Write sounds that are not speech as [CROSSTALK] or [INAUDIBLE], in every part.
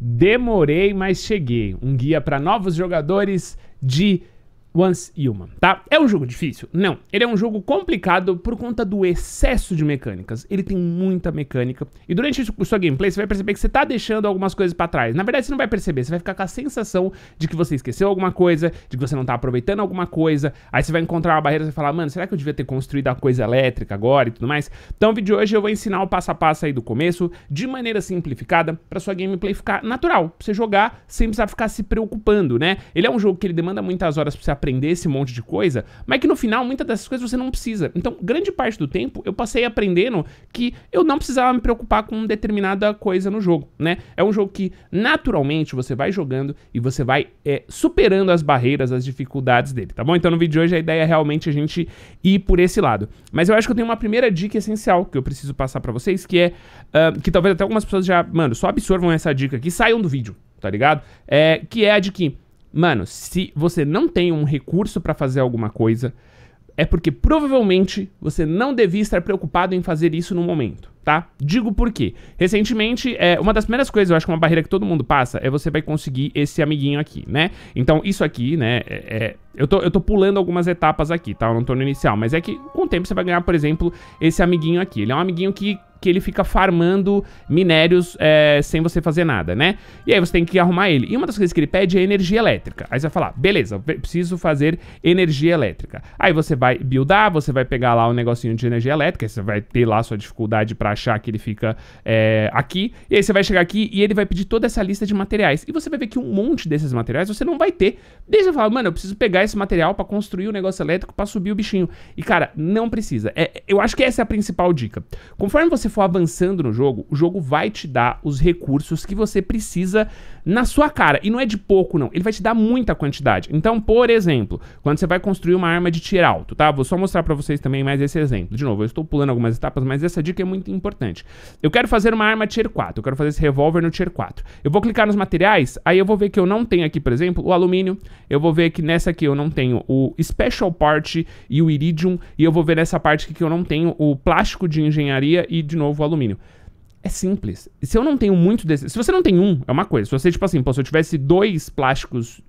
Demorei, mas cheguei. Um guia para novos jogadores de Once Human, tá? É um jogo difícil? Não. Ele é um jogo complicado por conta do excesso de mecânicas. Ele tem muita mecânica. E durante o seu gameplay, você vai perceber que você tá deixando algumas coisas para trás. Na verdade, você não vai perceber. Você vai ficar com a sensação de que você esqueceu alguma coisa, de que você não tá aproveitando alguma coisa. Aí você vai encontrar uma barreira e vai falar, mano, será que eu devia ter construído a coisa elétrica agora e tudo mais? Então, o vídeo de hoje eu vou ensinar o passo a passo aí do começo, de maneira simplificada, pra sua gameplay ficar natural. Pra você jogar sem precisar ficar se preocupando, né? Ele é um jogo que ele demanda muitas horas pra você aprender esse monte de coisa, mas que no final muitas dessas coisas você não precisa. Então, grande parte do tempo eu passei aprendendo que eu não precisava me preocupar com determinada coisa no jogo, né? É um jogo que naturalmente você vai jogando e você vai é, superando as barreiras, as dificuldades dele, tá bom? Então, no vídeo de hoje a ideia é realmente a gente ir por esse lado. Mas eu acho que eu tenho uma primeira dica essencial que eu preciso passar para vocês, que é uh, que talvez até algumas pessoas já, mano, só absorvam essa dica aqui, saiam do vídeo, tá ligado? É, que é a de que Mano, se você não tem um recurso para fazer alguma coisa, é porque provavelmente você não devia estar preocupado em fazer isso no momento, tá? Digo por quê. Recentemente, é, uma das primeiras coisas, eu acho que uma barreira que todo mundo passa, é você vai conseguir esse amiguinho aqui, né? Então, isso aqui, né, é, é, eu, tô, eu tô pulando algumas etapas aqui, tá? Eu não tô no inicial, mas é que com o tempo você vai ganhar, por exemplo, esse amiguinho aqui. Ele é um amiguinho que que ele fica farmando minérios é, sem você fazer nada, né? E aí você tem que arrumar ele. E uma das coisas que ele pede é energia elétrica. Aí você vai falar, beleza, preciso fazer energia elétrica. Aí você vai buildar, você vai pegar lá o um negocinho de energia elétrica, você vai ter lá sua dificuldade para achar que ele fica é, aqui. E aí você vai chegar aqui e ele vai pedir toda essa lista de materiais. E você vai ver que um monte desses materiais você não vai ter. Desde eu falar, mano, eu preciso pegar esse material para construir o um negócio elétrico para subir o bichinho. E cara, não precisa. É, eu acho que essa é a principal dica. Conforme você for avançando no jogo, o jogo vai te dar os recursos que você precisa na sua cara. E não é de pouco, não. Ele vai te dar muita quantidade. Então, por exemplo, quando você vai construir uma arma de tiro alto, tá? Vou só mostrar pra vocês também mais esse exemplo. De novo, eu estou pulando algumas etapas, mas essa dica é muito importante. Eu quero fazer uma arma tier 4. Eu quero fazer esse revólver no tier 4. Eu vou clicar nos materiais, aí eu vou ver que eu não tenho aqui, por exemplo, o alumínio. Eu vou ver que nessa aqui eu não tenho o special part e o iridium. E eu vou ver nessa parte aqui que eu não tenho o plástico de engenharia e de novo o alumínio. É simples. Se eu não tenho muito desse. Se você não tem um, é uma coisa. Se você, tipo assim, pô, se eu tivesse dois plásticos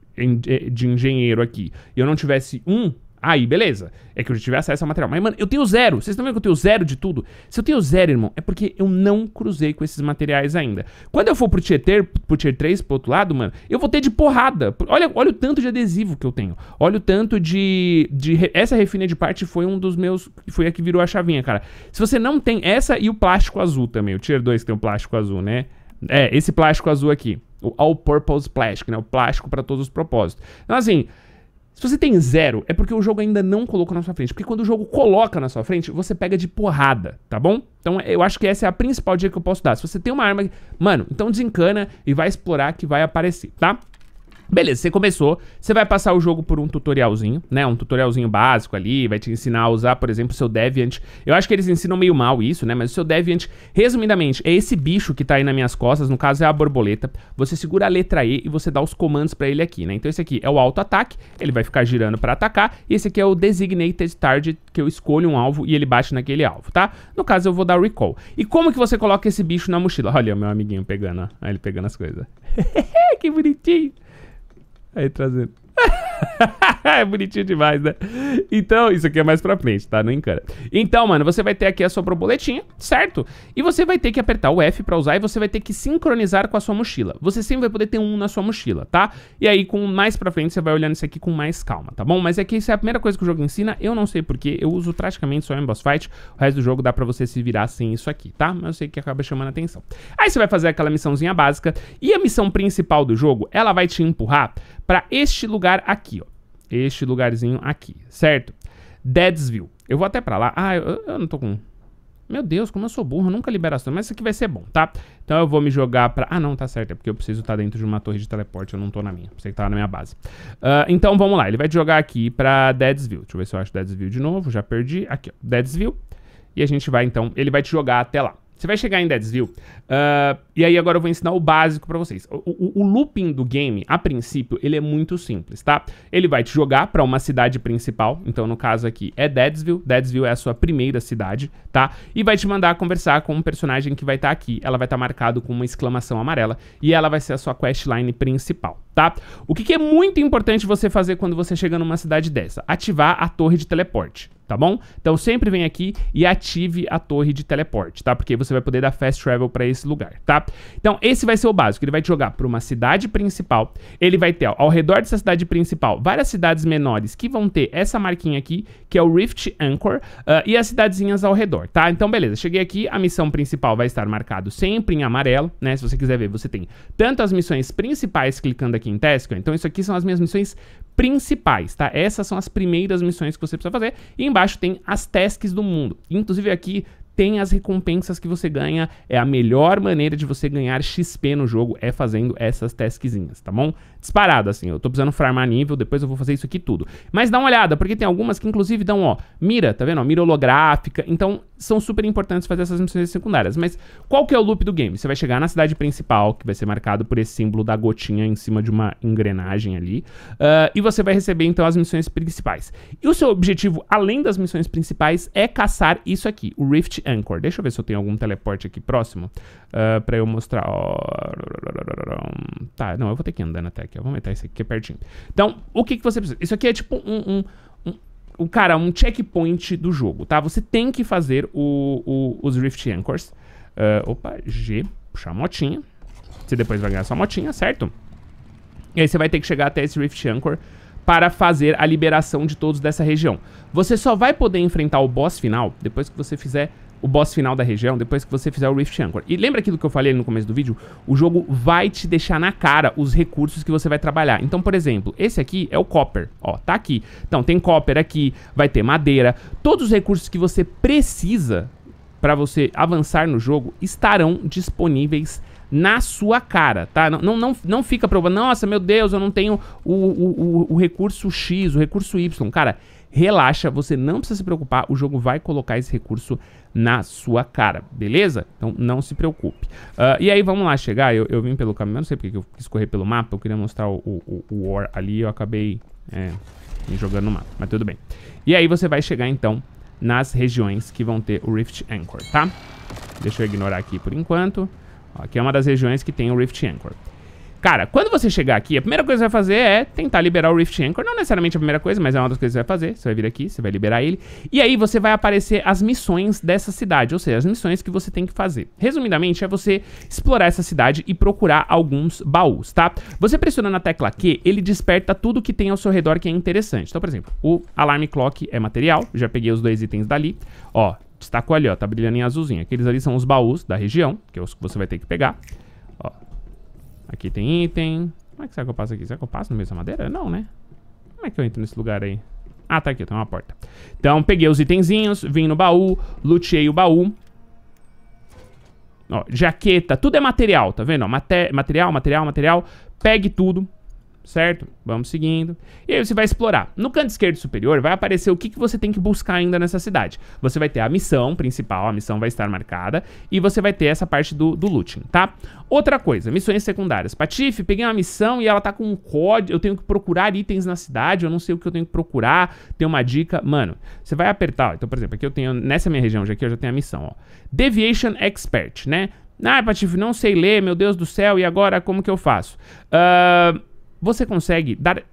eh, de engenheiro aqui e eu não tivesse um, Aí, beleza. É que eu já tive acesso ao material. Mas, mano, eu tenho zero. Vocês estão vendo que eu tenho zero de tudo? Se eu tenho zero, irmão, é porque eu não cruzei com esses materiais ainda. Quando eu for pro tier, ter, pro tier 3, pro outro lado, mano, eu vou ter de porrada. Olha, olha o tanto de adesivo que eu tenho. Olha o tanto de... de essa refina de parte foi um dos meus... Foi a que virou a chavinha, cara. Se você não tem essa e o plástico azul também. O tier 2 tem o plástico azul, né? É, esse plástico azul aqui. O All Purpose Plastic, né? O plástico para todos os propósitos. Então, assim, se você tem zero, é porque o jogo ainda não colocou na sua frente. Porque quando o jogo coloca na sua frente, você pega de porrada, tá bom? Então é, eu acho que essa é a principal dica que eu posso dar. Se você tem uma arma, mano, então desencana e vai explorar que vai aparecer, tá? Beleza, você começou, você vai passar o jogo por um tutorialzinho, né? Um tutorialzinho básico ali, vai te ensinar a usar, por exemplo, o seu Deviant. Eu acho que eles ensinam meio mal isso, né? Mas o seu Deviant, resumidamente, é esse bicho que tá aí nas minhas costas, no caso é a borboleta. Você segura a letra E e você dá os comandos pra ele aqui, né? Então esse aqui é o auto-ataque, ele vai ficar girando pra atacar. E esse aqui é o Designated Target, que eu escolho um alvo e ele bate naquele alvo, tá? No caso eu vou dar recall. E como que você coloca esse bicho na mochila? Olha o meu amiguinho pegando, ó. ele pegando as coisas. [LAUGHS] que bonitinho! Aí trazendo. [LAUGHS] é bonitinho demais, né? Então, isso aqui é mais pra frente, tá? Não encara. Então, mano, você vai ter aqui a sua borboletinha, certo? E você vai ter que apertar o F pra usar e você vai ter que sincronizar com a sua mochila. Você sempre vai poder ter um na sua mochila, tá? E aí, com mais pra frente, você vai olhando isso aqui com mais calma, tá bom? Mas é que isso é a primeira coisa que o jogo ensina. Eu não sei porquê, eu uso praticamente só em boss fight. O resto do jogo dá pra você se virar sem isso aqui, tá? Mas eu sei que acaba chamando atenção. Aí você vai fazer aquela missãozinha básica. E a missão principal do jogo, ela vai te empurrar para este lugar aqui, ó. Este lugarzinho aqui, certo? Deadsville. Eu vou até para lá. Ah, eu, eu, não tô com... Meu Deus, como eu sou burro, eu nunca libero as Mas isso aqui vai ser bom, tá? Então eu vou me jogar pra... Ah, não, tá certo. É porque eu preciso estar tá dentro de uma torre de teleporte. Eu não tô na minha. Você que tava na minha base. Uh, então, vamos lá. Ele vai te jogar aqui pra Deadsville. Deixa eu ver se eu acho Deadsville de novo. Já perdi. Aqui, ó. Deadsville. E a gente vai, então... Ele vai te jogar até lá. Você vai chegar em Dead's View. Uh, ah, e aí agora eu vou ensinar o básico para vocês. O, o, o, looping do game, a princípio, ele é muito simples, tá? Ele vai te jogar para uma cidade principal. Então, no caso aqui, é Deadsville. Deadsville é a sua primeira cidade, tá? E vai te mandar conversar com um personagem que vai estar tá aqui. Ela vai estar tá marcado com uma exclamação amarela. E ela vai ser a sua questline principal tá? O que, que, é muito importante você fazer quando você chega numa cidade dessa? Ativar a torre de teleporte, tá bom? Então sempre vem aqui e ative a torre de teleporte, tá? Porque você vai poder dar fast travel para esse lugar, tá? Então esse vai ser o básico, ele vai te jogar para uma cidade principal, ele vai ter ó, ao redor dessa cidade principal várias cidades menores que vão ter essa marquinha aqui, que é o Rift Anchor, uh, e as cidadezinhas ao redor, tá? Então beleza, cheguei aqui, a missão principal vai estar marcado sempre em amarelo, né? Se você quiser ver, você tem tanto as missões principais clicando aqui, aqui em Tesca. Então isso aqui são as minhas missões principais, tá? Essas são as primeiras missões que você precisa fazer. E embaixo tem as tasks do mundo. Inclusive aqui tem as recompensas que você ganha. É a melhor maneira de você ganhar XP no jogo é fazendo essas taskzinhas, tá bom? Disparado, assim, eu tô precisando farmar nível, depois eu vou fazer isso aqui tudo. Mas dá uma olhada, porque tem algumas que inclusive dão, ó, mira, tá vendo? Ó, mira holográfica. Então, são super importantes fazer essas missões secundárias. Mas qual que é o loop do game? Você vai chegar na cidade principal, que vai ser marcado por esse símbolo da gotinha em cima de uma engrenagem ali, uh, e você vai receber então as missões principais. E o seu objetivo, além das missões principais, é caçar isso aqui, o Rift Anchor. Deixa eu ver se eu tenho algum teleporte aqui próximo uh, ah, para eu mostrar. Tá, não, eu vou ter que andando até aqui. Eu vou aumentar isso aqui, que é pertinho. Então, o que, que você precisa? Isso aqui é tipo um, um o cara, um checkpoint do jogo, tá? Você tem que fazer o, o, os Rift Anchors. Uh, opa, G, puxar a motinha. Você depois vai ganhar sua motinha, certo? E aí você vai ter que chegar até esse Rift Anchor para fazer a liberação de todos dessa região. Você só vai poder enfrentar o boss final depois que você fizer o boss final da região depois que você fizer o Rift Anchor. E lembra aquilo que eu falei no começo do vídeo? O jogo vai te deixar na cara os recursos que você vai trabalhar. Então, por exemplo, esse aqui é o copper, ó, tá aqui. Então, tem copper aqui, vai ter madeira, todos os recursos que você precisa para você avançar no jogo estarão disponíveis na sua cara, tá? Não, não, não, não fica provando, nossa, meu Deus, eu não tenho o, o, o, o recurso X, o recurso Y. Cara, relaxa, você não precisa se preocupar, o jogo vai colocar esse recurso na sua cara, beleza? Então não se preocupe. Uh, e aí vamos lá chegar, eu, eu vim pelo caminho, eu não sei porque eu quis correr pelo mapa, eu queria mostrar o, o, o War ali eu acabei é, jogando no mapa, mas tudo bem. E aí você vai chegar então nas regiões que vão ter o Rift Anchor, tá? Deixa eu ignorar aqui por enquanto. aqui é uma das regiões que tem o Rift Anchor. Cara, quando você chegar aqui, a primeira coisa que você vai fazer é tentar liberar o Rift Anchor. Não necessariamente a primeira coisa, mas é uma das coisas que você vai fazer. Você vai vir aqui, você vai liberar ele. E aí você vai aparecer as missões dessa cidade, ou seja, as missões que você tem que fazer. Resumidamente, é você explorar essa cidade e procurar alguns baús, tá? Você pressionando a tecla Q, ele desperta tudo que tem ao seu redor que é interessante. Então, por exemplo, o Alarm Clock é material. Já peguei os dois itens dali. Ó, destacou ali, ó, tá brilhando em azulzinho. Aqueles ali são os baús da região, que é os que você vai ter que pegar. Ó, Aqui tem item. Como é que será que eu passo aqui? Será que eu passo no meio dessa madeira? Não, né? Como é que eu entro nesse lugar aí? Ah, tá aqui, tem uma porta. Então, peguei os itenzinhos, vim no baú, luteei o baú. Ó, jaqueta, tudo é material, tá vendo? Ó, mate material, material, material. Pegue tudo certo? Vamos seguindo. E aí você vai explorar. No canto esquerdo superior vai aparecer o que, que você tem que buscar ainda nessa cidade. Você vai ter a missão principal, a missão vai estar marcada, e você vai ter essa parte do, do looting, tá? Outra coisa, missões secundárias. Patife, peguei uma missão e ela tá com um código, eu tenho que procurar itens na cidade, eu não sei o que eu tenho que procurar, tem uma dica. Mano, você vai apertar, ó, então por exemplo, aqui eu tenho, nessa minha região já aqui eu já tenho a missão, ó. Deviation Expert, né? Ah, Patife, não sei ler, meu Deus do céu, e agora como que eu faço? Ahn... Uh você consegue dar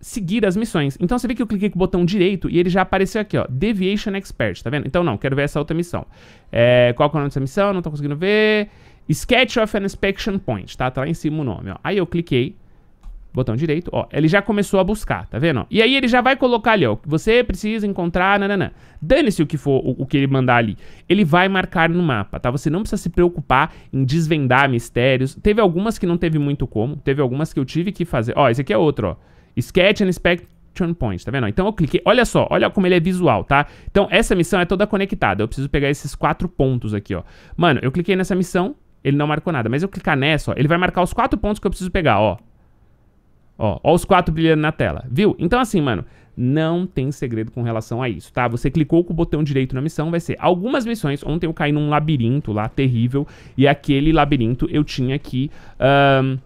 seguir as missões. Então você vê que eu cliquei com o botão direito e ele já apareceu aqui, ó, Deviation Expert, tá vendo? Então não, quero ver essa outra missão. É, qual é o nome dessa missão? Não tô conseguindo ver. Sketch of an Inspection Point, tá? Tá lá em cima o nome, ó. Aí eu cliquei, botão direito, ó, ele já começou a buscar, tá vendo? E aí ele já vai colocar ali, ó, você precisa encontrar, nananã. Dane-se o que for, o, o, que ele mandar ali. Ele vai marcar no mapa, tá? Você não precisa se preocupar em desvendar mistérios. Teve algumas que não teve muito como, teve algumas que eu tive que fazer. Ó, esse aqui é outro, ó. Sketch and Inspection Point, tá vendo? Então eu cliquei, olha só, olha como ele é visual, tá? Então essa missão é toda conectada, eu preciso pegar esses quatro pontos aqui, ó. Mano, eu cliquei nessa missão, ele não marcou nada, mas eu clicar nessa, ó, ele vai marcar os quatro pontos que eu preciso pegar, ó. Ó, ó os quatro brilhando na tela, viu? Então assim, mano, não tem segredo com relação a isso, tá? Você clicou com o botão direito na missão, vai ser algumas missões. Ontem eu caí num labirinto lá, terrível, e aquele labirinto eu tinha que... Um,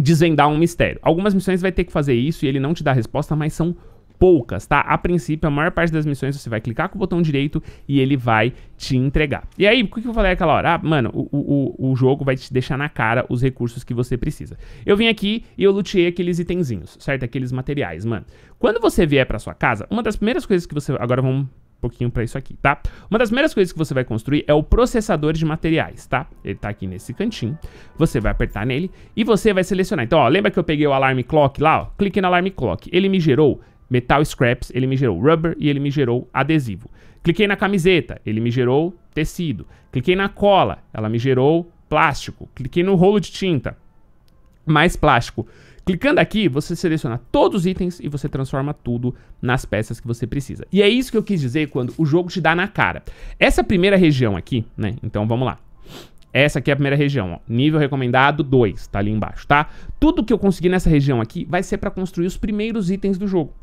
desvendar um mistério. Algumas missões vai ter que fazer isso e ele não te dá resposta, mas são poucas, tá? A princípio, a maior parte das missões você vai clicar com o botão direito e ele vai te entregar. E aí, o que eu falei aquela hora? Ah, mano, o, o, o jogo vai te deixar na cara os recursos que você precisa. Eu vim aqui e eu luteei aqueles itenzinhos, certo? Aqueles materiais, mano. Quando você vier pra sua casa, uma das primeiras coisas que você... Agora vamos um pouquinho para isso aqui, tá? Uma das primeiras coisas que você vai construir é o processador de materiais, tá? Ele tá aqui nesse cantinho. Você vai apertar nele e você vai selecionar. Então, ó, lembra que eu peguei o alarme clock lá, ó? Clique no alarme clock. Ele me gerou metal scraps, ele me gerou rubber e ele me gerou adesivo. Cliquei na camiseta, ele me gerou tecido. Cliquei na cola, ela me gerou plástico. Cliquei no rolo de tinta, mais plástico. Clicando aqui, você seleciona todos os itens e você transforma tudo nas peças que você precisa. E é isso que eu quis dizer quando o jogo te dá na cara. Essa primeira região aqui, né? Então vamos lá. Essa aqui é a primeira região, ó. nível recomendado 2, tá ali embaixo, tá? Tudo que eu conseguir nessa região aqui vai ser para construir os primeiros itens do jogo.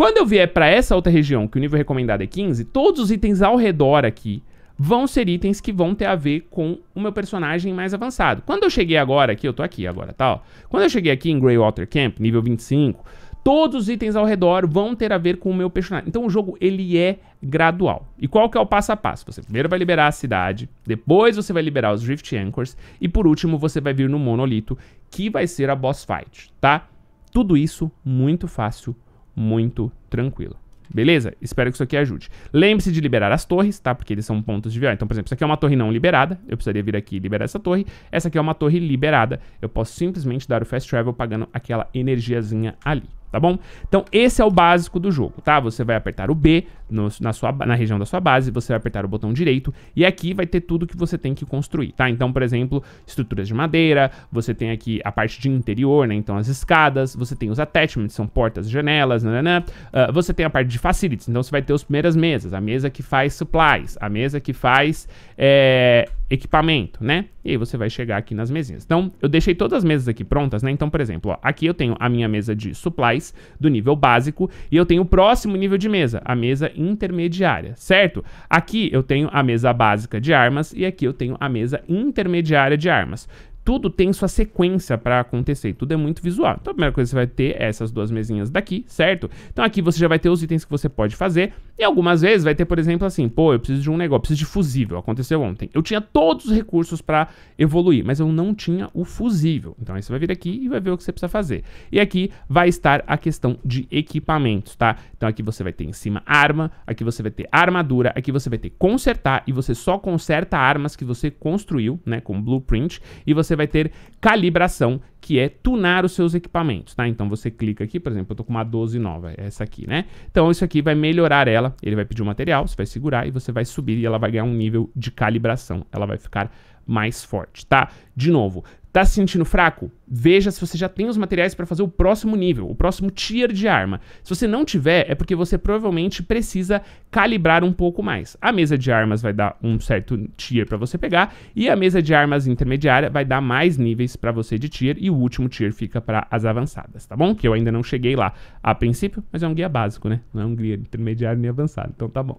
Quando eu vier para essa outra região, que o nível recomendado é 15, todos os itens ao redor aqui vão ser itens que vão ter a ver com o meu personagem mais avançado. Quando eu cheguei agora aqui, eu tô aqui agora, tá? Ó. Quando eu cheguei aqui em Greywater Camp, nível 25, todos os itens ao redor vão ter a ver com o meu personagem. Então o jogo ele é gradual. E qual que é o passo a passo? Você primeiro vai liberar a cidade, depois você vai liberar os Rift Anchors e por último você vai vir no monolito, que vai ser a boss fight, tá? Tudo isso muito fácil muito tranquilo. Beleza? Espero que isso aqui ajude. Lembre-se de liberar as torres, tá? Porque eles são pontos de VO. Então, por exemplo, isso aqui é uma torre não liberada. Eu precisaria vir aqui e liberar essa torre. Essa aqui é uma torre liberada. Eu posso simplesmente dar o fast travel pagando aquela energiazinha ali tá bom? Então esse é o básico do jogo, tá? Você vai apertar o B no, na, sua, na região da sua base, você vai apertar o botão direito e aqui vai ter tudo que você tem que construir, tá? Então, por exemplo, estruturas de madeira, você tem aqui a parte de interior, né? Então as escadas, você tem os attachments, são portas, janelas, né Uh, você tem a parte de facilities, então você vai ter as primeiras mesas, a mesa que faz supplies, a mesa que faz é, equipamento, né? E aí você vai chegar aqui nas mesinhas. Então, eu deixei todas as mesas aqui prontas, né? Então, por exemplo, ó, aqui eu tenho a minha mesa de supplies, do nível básico. E eu tenho o próximo nível de mesa, a mesa intermediária, certo? Aqui eu tenho a mesa básica de armas e aqui eu tenho a mesa intermediária de armas tudo tem sua sequência para acontecer, tudo é muito visual. Então a primeira coisa que você vai ter é essas duas mesinhas daqui, certo? Então aqui você já vai ter os itens que você pode fazer, e algumas vezes vai ter, por exemplo, assim, pô, eu preciso de um negócio, preciso de fusível, aconteceu ontem. Eu tinha todos os recursos para evoluir, mas eu não tinha o fusível. Então aí você vai vir aqui e vai ver o que você precisa fazer. E aqui vai estar a questão de equipamentos, tá? Então aqui você vai ter em cima arma, aqui você vai ter armadura, aqui você vai ter consertar, e você só conserta armas que você construiu, né, com blueprint, e você você vai ter calibração, que é tunar os seus equipamentos, tá? Então você clica aqui, por exemplo, eu tô com uma 12 nova, é essa aqui, né? Então isso aqui vai melhorar ela, ele vai pedir o um material, você vai segurar e você vai subir e ela vai ganhar um nível de calibração, ela vai ficar mais forte, tá? De novo, tá se sentindo fraco? veja se você já tem os materiais para fazer o próximo nível, o próximo tier de arma. Se você não tiver, é porque você provavelmente precisa calibrar um pouco mais. A mesa de armas vai dar um certo tier para você pegar e a mesa de armas intermediária vai dar mais níveis para você de tier e o último tier fica para as avançadas, tá bom? Que eu ainda não cheguei lá a princípio, mas é um guia básico, né? Não é um guia intermediário nem avançado, então tá bom.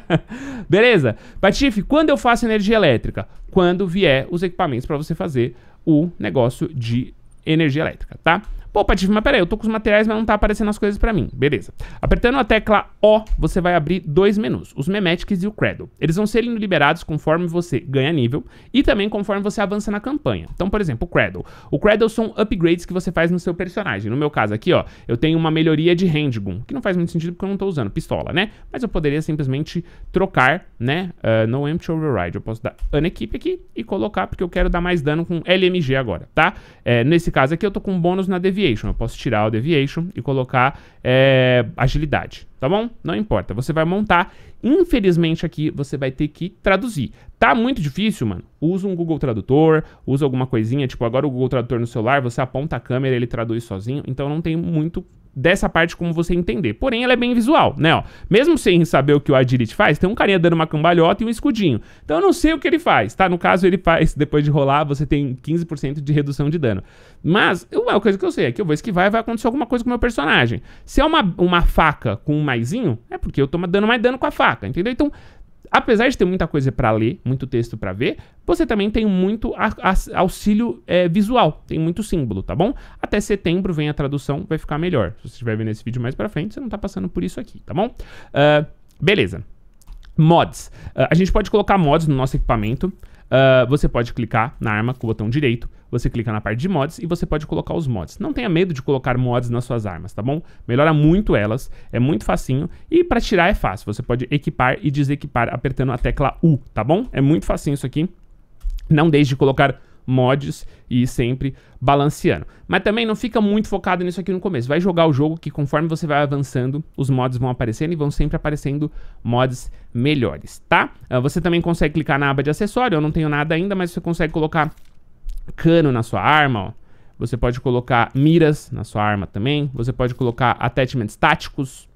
[LAUGHS] Beleza? Patife, quando eu faço energia elétrica? Quando vier os equipamentos para você fazer o negócio de energia elétrica, tá? Pô, Patife, mas peraí, eu tô com os materiais, mas não tá aparecendo as coisas pra mim. Beleza. Apertando a tecla O, você vai abrir dois menus, os Memetics e o Cradle. Eles vão ser liberados conforme você ganha nível e também conforme você avança na campanha. Então, por exemplo, o Cradle. O Cradle são upgrades que você faz no seu personagem. No meu caso aqui, ó, eu tenho uma melhoria de Handgun, que não faz muito sentido porque eu não tô usando pistola, né? Mas eu poderia simplesmente trocar, né? Uh, no Empty Override. Eu posso dar Unequip aqui e colocar porque eu quero dar mais dano com LMG agora, tá? É, nesse caso aqui, eu tô com um bônus na Deviant deviation. Eu posso tirar o deviation e colocar é, agilidade, tá bom? Não importa. Você vai montar. Infelizmente aqui você vai ter que traduzir. Tá muito difícil, mano? Usa um Google Tradutor, usa alguma coisinha. Tipo, agora o Google Tradutor no celular, você aponta a câmera, ele traduz sozinho. Então não tem muito dessa parte como você entender. Porém, ela é bem visual, né? Ó, mesmo sem saber o que o Adirit faz, tem um carinha dando uma cambalhota e um escudinho. Então eu não sei o que ele faz, tá? No caso, ele faz, [LAUGHS] depois de rolar, você tem 15% de redução de dano. Mas uma coisa que eu sei é que eu vou esquivar e vai acontecer alguma coisa com o meu personagem. Se é uma, uma faca com um maisinho, é porque eu tô dando mais dano com a faca, entendeu? Então, apesar de ter muita coisa para ler, muito texto para ver, você também tem muito auxílio é, visual, tem muito símbolo, tá bom? Até setembro vem a tradução, vai ficar melhor. Se você estiver vendo esse vídeo mais para frente, você não tá passando por isso aqui, tá bom? Uh, beleza. Mods. Uh, a gente pode colocar mods no nosso equipamento. Uh, você pode clicar na arma com o botão direito você clica na parte de mods e você pode colocar os mods. Não tenha medo de colocar mods nas suas armas, tá bom? Melhora muito elas, é muito facinho. E para tirar é fácil, você pode equipar e desequipar apertando a tecla U, tá bom? É muito facinho isso aqui. Não deixe de colocar mods e sempre balanceando. Mas também não fica muito focado nisso aqui no começo. Vai jogar o jogo que conforme você vai avançando, os mods vão aparecendo e vão sempre aparecendo mods melhores, tá? Ah, você também consegue clicar na aba de acessório. Eu não tenho nada ainda, mas você consegue colocar cano na sua arma, ó. Você pode colocar miras na sua arma também. Você pode colocar attachments táticos.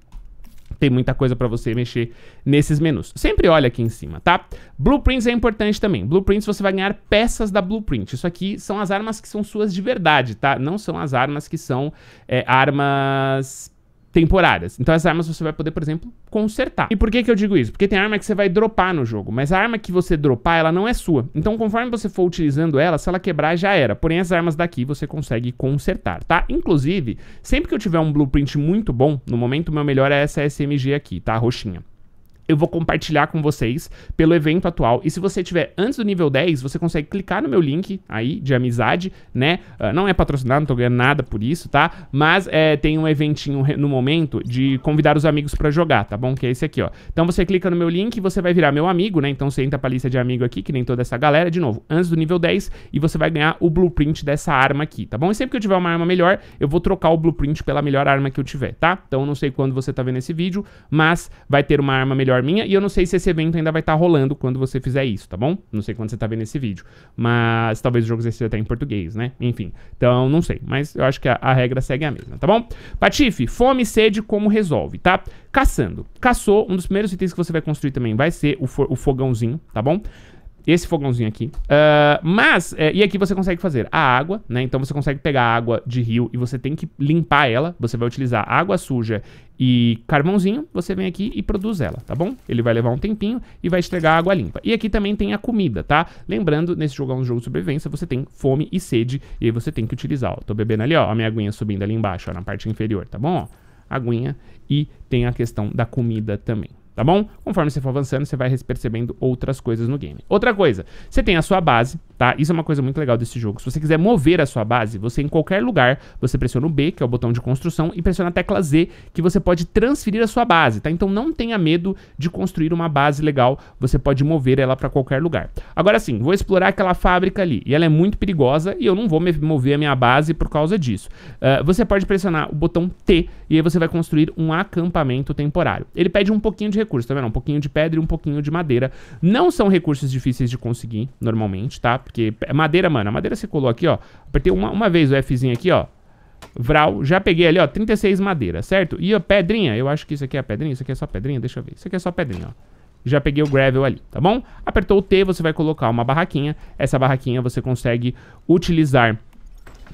Tem muita coisa pra você mexer nesses menus. Sempre olha aqui em cima, tá? Blueprints é importante também. Blueprints você vai ganhar peças da Blueprint. Isso aqui são as armas que são suas de verdade, tá? Não são as armas que são é, armas temporárias. Então as armas você vai poder, por exemplo, consertar. E por que que eu digo isso? Porque tem arma que você vai dropar no jogo, mas a arma que você dropar, ela não é sua. Então conforme você for utilizando ela, se ela quebrar, já era. Porém, as armas daqui você consegue consertar, tá? Inclusive, sempre que eu tiver um blueprint muito bom, no momento o meu melhor é essa SMG aqui, tá? Roxinha eu vou compartilhar com vocês pelo evento atual. E se você tiver antes do nível 10, você consegue clicar no meu link aí de amizade, né? Uh, não é patrocinado, não tô ganhando nada por isso, tá? Mas é, tem um eventinho no momento de convidar os amigos para jogar, tá bom? Que é esse aqui, ó. Então você clica no meu link e você vai virar meu amigo, né? Então você entra pra lista de amigo aqui, que nem toda essa galera, de novo, antes do nível 10, e você vai ganhar o blueprint dessa arma aqui, tá bom? E sempre que eu tiver uma arma melhor, eu vou trocar o blueprint pela melhor arma que eu tiver, tá? Então não sei quando você tá vendo esse vídeo, mas vai ter uma arma melhor minha. E eu não sei se esse evento ainda vai estar tá rolando quando você fizer isso, tá bom? Não sei quando você tá vendo esse vídeo. Mas talvez o jogo seja até em português, né? Enfim. Então, não sei. Mas eu acho que a, a regra segue a mesma, tá bom? Patife, fome e sede, como resolve, tá? Caçando. Caçou, um dos primeiros itens que você vai construir também vai ser o, o fogãozinho, tá bom? esse fogãozinho aqui. Uh, mas, é, e aqui você consegue fazer a água, né? Então você consegue pegar água de rio e você tem que limpar ela. Você vai utilizar água suja e carvãozinho. Você vem aqui e produz ela, tá bom? Ele vai levar um tempinho e vai estragar a água limpa. E aqui também tem a comida, tá? Lembrando, nesse jogo é um jogo de sobrevivência, você tem fome e sede e aí você tem que utilizar. Ó, tô bebendo ali, ó, a minha aguinha subindo ali embaixo, ó, na parte inferior, tá bom? Ó, aguinha e tem a questão da comida também tá bom? Conforme você for avançando, você vai percebendo outras coisas no game. Outra coisa, você tem a sua base, tá? Isso é uma coisa muito legal desse jogo. Se você quiser mover a sua base, você em qualquer lugar, você pressiona o B, que é o botão de construção, e pressiona a tecla Z, que você pode transferir a sua base, tá? Então não tenha medo de construir uma base legal, você pode mover ela para qualquer lugar. Agora sim, vou explorar aquela fábrica ali, e ela é muito perigosa, e eu não vou mover a minha base por causa disso. Uh, você pode pressionar o botão T, e aí você vai construir um acampamento temporário. Ele pede um pouquinho de recurso, tá vendo? Um pouquinho de pedra e um pouquinho de madeira. Não são recursos difíceis de conseguir, normalmente, tá? Porque é madeira, mano, a madeira se colou aqui, ó. Apertei uma, uma vez o Fzinho aqui, ó. Vral, já peguei ali, ó, 36 madeira, certo? E a pedrinha, eu acho que isso aqui é a pedrinha, isso aqui é só pedrinha, deixa eu ver. Isso aqui é só pedrinha, ó. Já peguei o gravel ali, tá bom? Apertou o T, você vai colocar uma barraquinha. Essa barraquinha você consegue utilizar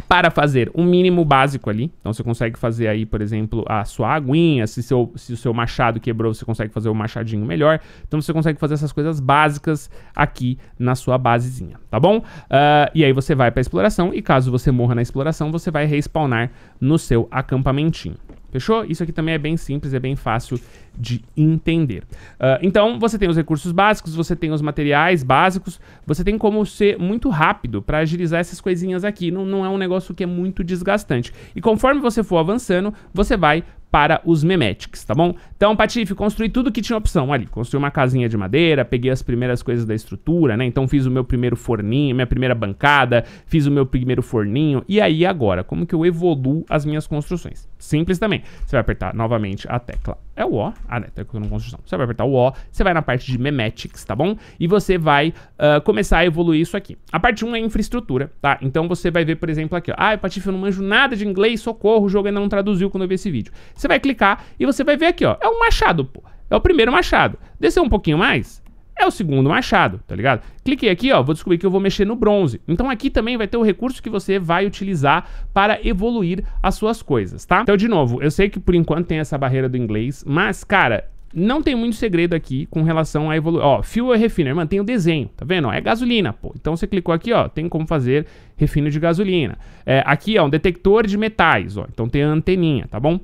para fazer um mínimo básico ali. Então você consegue fazer aí, por exemplo, a sua aguinha, se, seu, se o seu machado quebrou, você consegue fazer o um machadinho melhor. Então você consegue fazer essas coisas básicas aqui na sua basezinha, tá bom? Uh, e aí você vai para exploração e caso você morra na exploração, você vai respawnar no seu acampamentinho. Fechou? Isso aqui também é bem simples, é bem fácil de entender. Uh, então, você tem os recursos básicos, você tem os materiais básicos, você tem como ser muito rápido para agilizar essas coisinhas aqui. Não, não é um negócio que é muito desgastante. E conforme você for avançando, você vai para os memetics, tá bom? Então, Patife, construí tudo que tinha opção ali. Construí uma casinha de madeira, peguei as primeiras coisas da estrutura, né? Então fiz o meu primeiro forninho, minha primeira bancada, fiz o meu primeiro forninho. E aí agora, como que eu evoluo as minhas construções? Simples também. Você vai apertar novamente a tecla é o O. Ah, né? Tá colocando construção. Você vai apertar o O, você vai na parte de memetics, tá bom? E você vai uh, começar a evoluir isso aqui. A parte 1 é infraestrutura, tá? Então você vai ver, por exemplo, aqui, ó. Ai, Patife, eu não manjo nada de inglês, socorro, o jogo ainda não traduziu quando eu vi esse vídeo. Você vai clicar e você vai ver aqui, ó. É um machado, pô. É o primeiro machado. Descer um pouquinho mais, é o segundo machado, tá ligado? Cliquei aqui, ó, vou descobrir que eu vou mexer no bronze. Então aqui também vai ter o recurso que você vai utilizar para evoluir as suas coisas, tá? Então, de novo, eu sei que por enquanto tem essa barreira do inglês, mas, cara, não tem muito segredo aqui com relação a evoluir. Ó, fuel refiner, mantém o desenho, tá vendo? é gasolina, pô. Então você clicou aqui, ó, tem como fazer refino de gasolina. É, aqui, ó, um detector de metais, ó. Então tem a anteninha, tá bom?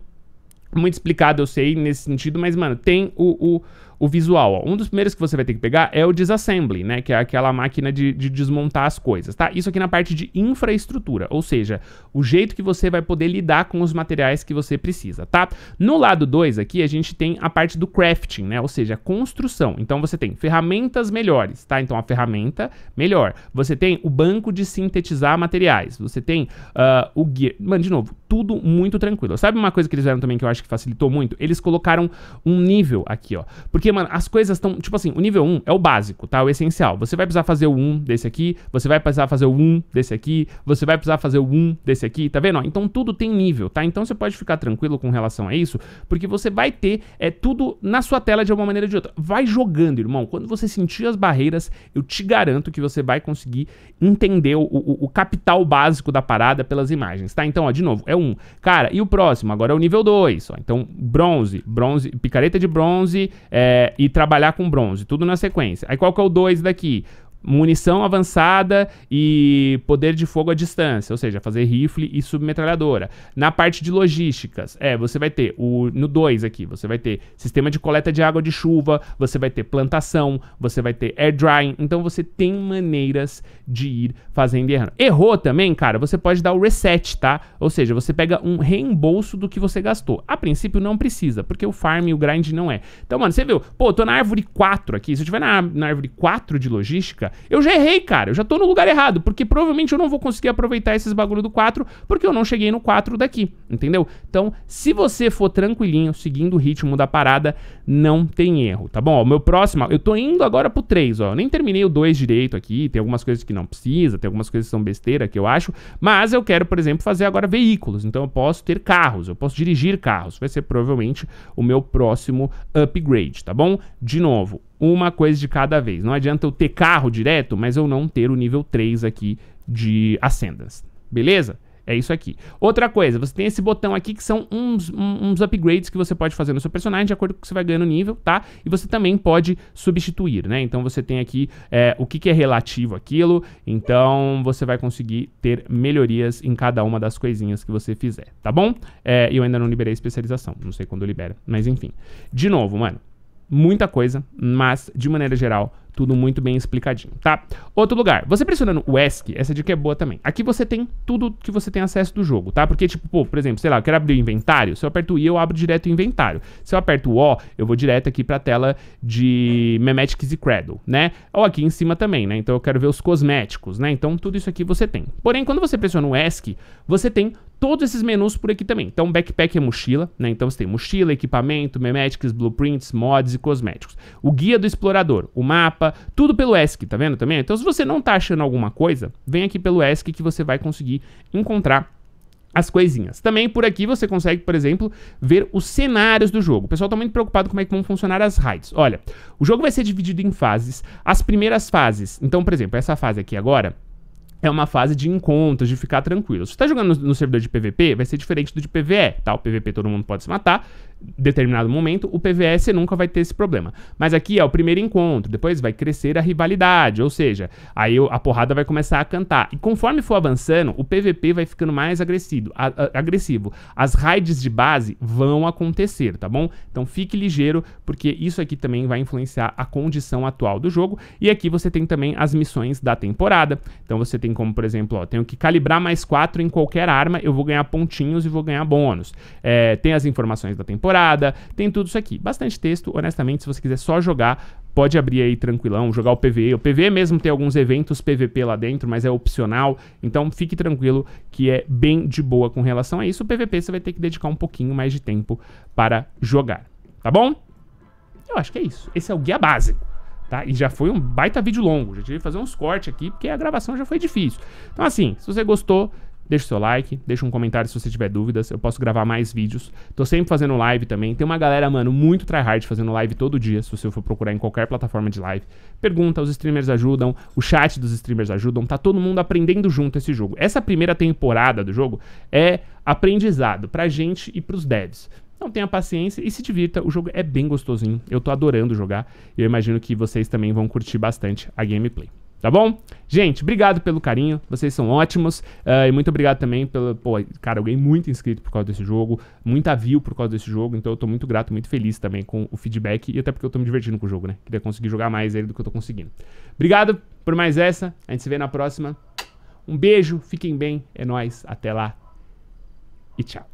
Muito explicado, eu sei, nesse sentido, mas, mano, tem o, o o visual. Ó. Um dos primeiros que você vai ter que pegar é o disassembly, né? Que é aquela máquina de, de desmontar as coisas, tá? Isso aqui na parte de infraestrutura, ou seja, o jeito que você vai poder lidar com os materiais que você precisa, tá? No lado 2 aqui, a gente tem a parte do crafting, né? Ou seja, construção. Então você tem ferramentas melhores, tá? Então a ferramenta melhor. Você tem o banco de sintetizar materiais. Você tem uh, o gear. Mano, de novo, tudo muito tranquilo. Sabe uma coisa que eles fizeram também que eu acho que facilitou muito? Eles colocaram um nível aqui, ó. Porque porque, mano, as coisas estão. Tipo assim, o nível 1 é o básico, tá? O essencial. Você vai precisar fazer o 1 desse aqui, você vai precisar fazer o 1 desse aqui, você vai precisar fazer o 1 desse aqui, tá vendo? então tudo tem nível, tá? Então você pode ficar tranquilo com relação a isso, porque você vai ter é, tudo na sua tela de uma maneira ou de outra. Vai jogando, irmão. Quando você sentir as barreiras, eu te garanto que você vai conseguir entender o, o, o capital básico da parada pelas imagens, tá? Então, ó, de novo, é um. Cara, e o próximo? Agora é o nível 2, ó. Então, bronze, bronze, picareta de bronze, é é, e trabalhar com bronze, tudo na sequência. Aí qual que é o 2 daqui? munição avançada e poder de fogo à distância, ou seja, fazer rifle e submetralhadora. Na parte de logísticas, é, você vai ter o no 2 aqui, você vai ter sistema de coleta de água de chuva, você vai ter plantação, você vai ter air drying, então você tem maneiras de ir fazendo errando. Errou também, cara, você pode dar o reset, tá? Ou seja, você pega um reembolso do que você gastou. A princípio não precisa, porque o farm e o grind não é. Então, mano, você viu? Pô, tô na árvore 4 aqui, se eu tiver na, na árvore 4 de logística, eu já errei, cara. Eu já tô no lugar errado, porque provavelmente eu não vou conseguir aproveitar esses bagulho do 4, porque eu não cheguei no 4 daqui, entendeu? Então, se você for tranquilinho, seguindo o ritmo da parada, não tem erro, tá bom? o meu próximo, eu tô indo agora pro 3, ó. Eu nem terminei o 2 direito aqui, tem algumas coisas que não precisa, tem algumas coisas que são besteira que eu acho, mas eu quero, por exemplo, fazer agora veículos. Então eu posso ter carros, eu posso dirigir carros. Vai ser provavelmente o meu próximo upgrade, tá bom? De novo, uma coisa de cada vez. Não adianta eu ter carro direto, mas eu não ter o nível 3 aqui de ascendas. Beleza? É isso aqui. Outra coisa, você tem esse botão aqui que são uns, uns, upgrades que você pode fazer no seu personagem de acordo com o que você vai ganhando nível, tá? E você também pode substituir, né? Então você tem aqui é, o que, que, é relativo àquilo, então você vai conseguir ter melhorias em cada uma das coisinhas que você fizer, tá bom? E é, eu ainda não liberei a especialização, não sei quando libera, mas enfim. De novo, mano, muita coisa, mas de maneira geral, tudo muito bem explicadinho, tá? Outro lugar, você pressionando o ESC, essa dica é boa também. Aqui você tem tudo que você tem acesso do jogo, tá? Porque, tipo, pô, por exemplo, sei lá, eu quero abrir o inventário, se eu aperto o I, eu abro direto o inventário. Se eu aperto o O, eu vou direto aqui pra tela de Memetics e Cradle, né? Ou aqui em cima também, né? Então eu quero ver os cosméticos, né? Então tudo isso aqui você tem. Porém, quando você pressiona o ESC, você tem todos esses menus por aqui também. Então, backpack é mochila, né? Então você tem mochila, equipamento, memetics, blueprints, mods e cosméticos. O guia do explorador, o mapa, tudo pelo ESC, tá vendo também? Então, se você não tá achando alguma coisa, vem aqui pelo ESC que você vai conseguir encontrar as coisinhas. Também por aqui você consegue, por exemplo, ver os cenários do jogo. O pessoal tá muito preocupado com como é que vão funcionar as raids. Olha, o jogo vai ser dividido em fases. As primeiras fases, então, por exemplo, essa fase aqui agora, é uma fase de encontros, de ficar tranquilo. Se você tá jogando no, no, servidor de PVP, vai ser diferente do de PVE, tá? O PVP todo mundo pode se matar, determinado momento, o PVE você nunca vai ter esse problema. Mas aqui é o primeiro encontro, depois vai crescer a rivalidade, ou seja, aí a porrada vai começar a cantar. E conforme for avançando, o PVP vai ficando mais agressivo. A, a, agressivo. As raids de base vão acontecer, tá bom? Então fique ligeiro, porque isso aqui também vai influenciar a condição atual do jogo. E aqui você tem também as missões da temporada. Então você tem como por exemplo, ó, tenho que calibrar mais 4 em qualquer arma, eu vou ganhar pontinhos e vou ganhar bônus. É, tem as informações da temporada, tem tudo isso aqui. Bastante texto, honestamente, se você quiser só jogar, pode abrir aí tranquilão, jogar o PVE. O PVE mesmo tem alguns eventos PVP lá dentro, mas é opcional, então fique tranquilo que é bem de boa com relação a isso. O PVP você vai ter que dedicar um pouquinho mais de tempo para jogar, tá bom? Eu acho que é isso. Esse é o guia básico. Tá? E já foi um baita vídeo longo, já tive que fazer uns cortes aqui, porque a gravação já foi difícil. Então assim, se você gostou, deixa o seu like, deixa um comentário se você tiver dúvidas, eu posso gravar mais vídeos. Tô sempre fazendo live também, tem uma galera, mano, muito tryhard fazendo live todo dia, se você for procurar em qualquer plataforma de live. Pergunta, os streamers ajudam, o chat dos streamers ajudam, tá todo mundo aprendendo junto esse jogo. Essa primeira temporada do jogo é aprendizado pra gente e pros devs. Então tenha paciência e se divirta. O jogo é bem gostosinho. Eu tô adorando jogar. E eu imagino que vocês também vão curtir bastante a gameplay. Tá bom? Gente, obrigado pelo carinho. Vocês são ótimos. Uh, e muito obrigado também pelo. Pô, cara, eu ganhei muito inscrito por causa desse jogo. Muita view por causa desse jogo. Então eu tô muito grato, muito feliz também com o feedback. E até porque eu tô me divertindo com o jogo, né? Queria conseguir jogar mais ele do que eu tô conseguindo. Obrigado por mais essa. A gente se vê na próxima. Um beijo, fiquem bem. É nóis. Até lá. E tchau.